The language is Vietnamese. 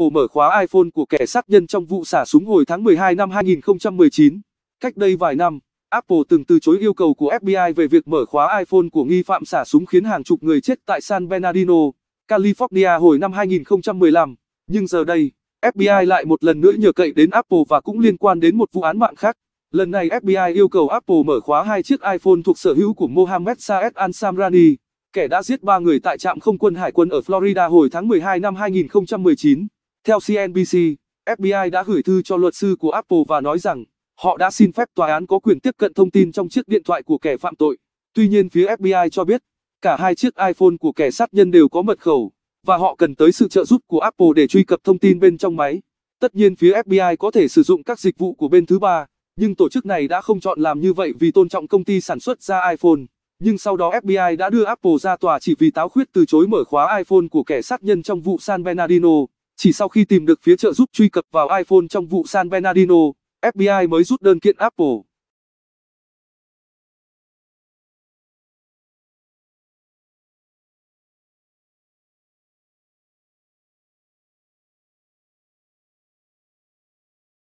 ổ mở khóa iPhone của kẻ sát nhân trong vụ xả súng hồi tháng 12 năm 2019. Cách đây vài năm, Apple từng từ chối yêu cầu của FBI về việc mở khóa iPhone của nghi phạm xả súng khiến hàng chục người chết tại San Bernardino, California hồi năm 2015. Nhưng giờ đây, FBI lại một lần nữa nhờ cậy đến Apple và cũng liên quan đến một vụ án mạng khác. Lần này FBI yêu cầu Apple mở khóa hai chiếc iPhone thuộc sở hữu của Mohammed Saed al kẻ đã giết ba người tại trạm không quân hải quân ở Florida hồi tháng 12 năm 2019. Theo CNBC, FBI đã gửi thư cho luật sư của Apple và nói rằng họ đã xin phép tòa án có quyền tiếp cận thông tin trong chiếc điện thoại của kẻ phạm tội. Tuy nhiên phía FBI cho biết, cả hai chiếc iPhone của kẻ sát nhân đều có mật khẩu và họ cần tới sự trợ giúp của Apple để truy cập thông tin bên trong máy. Tất nhiên phía FBI có thể sử dụng các dịch vụ của bên thứ ba, nhưng tổ chức này đã không chọn làm như vậy vì tôn trọng công ty sản xuất ra iPhone. Nhưng sau đó FBI đã đưa Apple ra tòa chỉ vì táo khuyết từ chối mở khóa iPhone của kẻ sát nhân trong vụ San Bernardino. Chỉ sau khi tìm được phía trợ giúp truy cập vào iPhone trong vụ San Bernardino, FBI mới rút đơn kiện Apple.